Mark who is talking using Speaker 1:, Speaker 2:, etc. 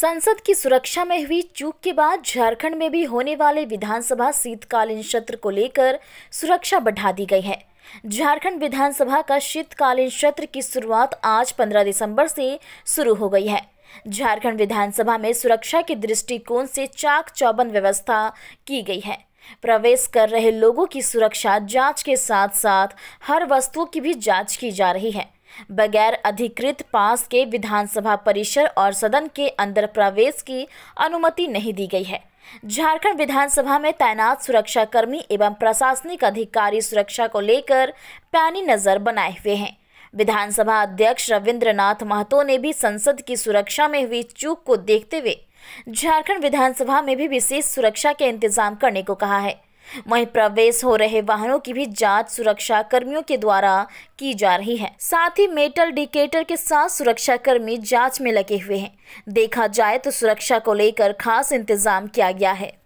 Speaker 1: संसद की सुरक्षा में हुई चूक के बाद झारखंड में भी होने वाले विधानसभा शीतकालीन सत्र को लेकर सुरक्षा बढ़ा दी गई है झारखंड विधानसभा का शीतकालीन सत्र की शुरुआत आज 15 दिसंबर से शुरू हो गई है झारखंड विधानसभा में सुरक्षा के दृष्टिकोण से चाक चौबंद व्यवस्था की गई है प्रवेश कर रहे लोगों की सुरक्षा जांच के साथ साथ हर वस्तु की भी जांच की जा रही है बगैर अधिकृत पास के विधानसभा परिसर और सदन के अंदर प्रवेश की अनुमति नहीं दी गई है झारखंड विधानसभा में तैनात सुरक्षाकर्मी एवं प्रशासनिक अधिकारी सुरक्षा को लेकर पैनी नजर बनाए हुए हैं विधानसभा अध्यक्ष रविंद्रनाथ महतो ने भी संसद की सुरक्षा में हुई चूक को देखते हुए झारखंड विधानसभा में भी विशेष सुरक्षा के इंतजाम करने को कहा है वहीं प्रवेश हो रहे वाहनों की भी जांच सुरक्षा कर्मियों के द्वारा की जा रही है साथ ही मेटल डिकेटर के साथ सुरक्षा कर्मी जांच में लगे हुए हैं देखा जाए तो सुरक्षा को लेकर खास इंतजाम किया गया है